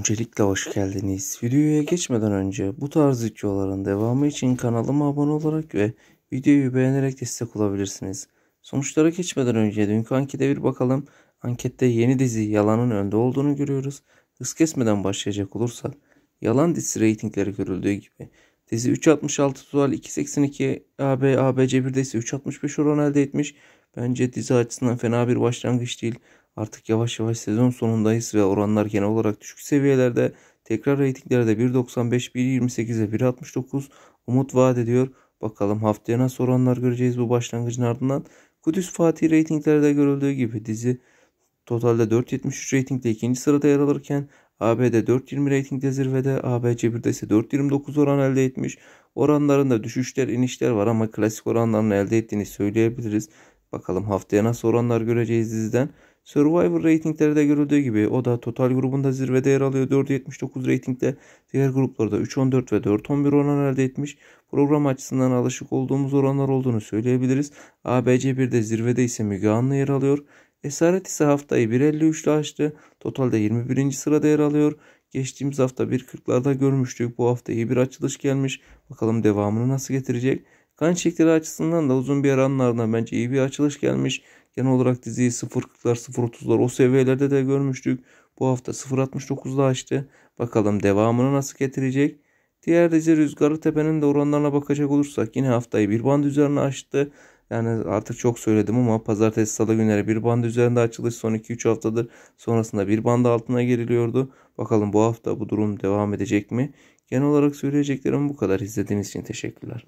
Öncelikle hoş geldiniz. Videoya geçmeden önce bu tarz videoların devamı için kanalıma abone olarak ve videoyu beğenerek destek olabilirsiniz. Sonuçlara geçmeden önce dünkü ankete bir bakalım. Ankette yeni dizi Yalan'ın önde olduğunu görüyoruz. Hız kesmeden başlayacak olursak Yalan dizisi reytingleri görüldüğü gibi. Dizi 3.66 tuval 2.82 AB ABC1'de ise 3.65 oran elde etmiş. Bence dizi açısından fena bir başlangıç değil. Artık yavaş yavaş sezon sonundayız ve oranlar genel olarak düşük seviyelerde. Tekrar reytinglerde 1.95, 1.28'e 1.69 umut vaat ediyor. Bakalım haftaya nasıl oranlar göreceğiz bu başlangıcın ardından. Kudüs Fatih reytinglerde görüldüğü gibi dizi totalde 4.73 reytingle ikinci sırada yer alırken ABD 4.20 reytingde zirvede, ABC 1'de ise 4.29 oran elde etmiş. Oranlarında düşüşler, inişler var ama klasik oranlarını elde ettiğini söyleyebiliriz. Bakalım haftaya nasıl oranlar göreceğiz diziden. Survivor reytinglerde görüldüğü gibi o da total grubunda zirvede yer alıyor. 4.79 reytingde diğer gruplarda 3.14 ve 4.11 oran elde etmiş. Program açısından alışık olduğumuz oranlar olduğunu söyleyebiliriz. ABC1'de zirvede ise Müge Anlı yer alıyor. Esaret ise haftayı 1.53 ile açtı. Totalde 21. sırada yer alıyor. Geçtiğimiz hafta 1.40'larda görmüştük. Bu hafta iyi bir açılış gelmiş. Bakalım devamını nasıl getirecek. Kan şekeri açısından da uzun bir aranın ardından bence iyi bir açılış gelmiş. Genel olarak diziyi 0.40'lar 0.30'lar o seviyelerde de görmüştük. Bu hafta 0.69'da açtı. Bakalım devamını nasıl getirecek? Diğer dizi rüzgarlı Tepe'nin de oranlarına bakacak olursak yine haftayı bir band üzerine açtı. Yani artık çok söyledim ama pazartesi salı günleri bir band üzerinde açılış son 2-3 haftadır sonrasında bir band altına geriliyordu. Bakalım bu hafta bu durum devam edecek mi? Genel olarak söyleyeceklerim bu kadar. İzlediğiniz için teşekkürler.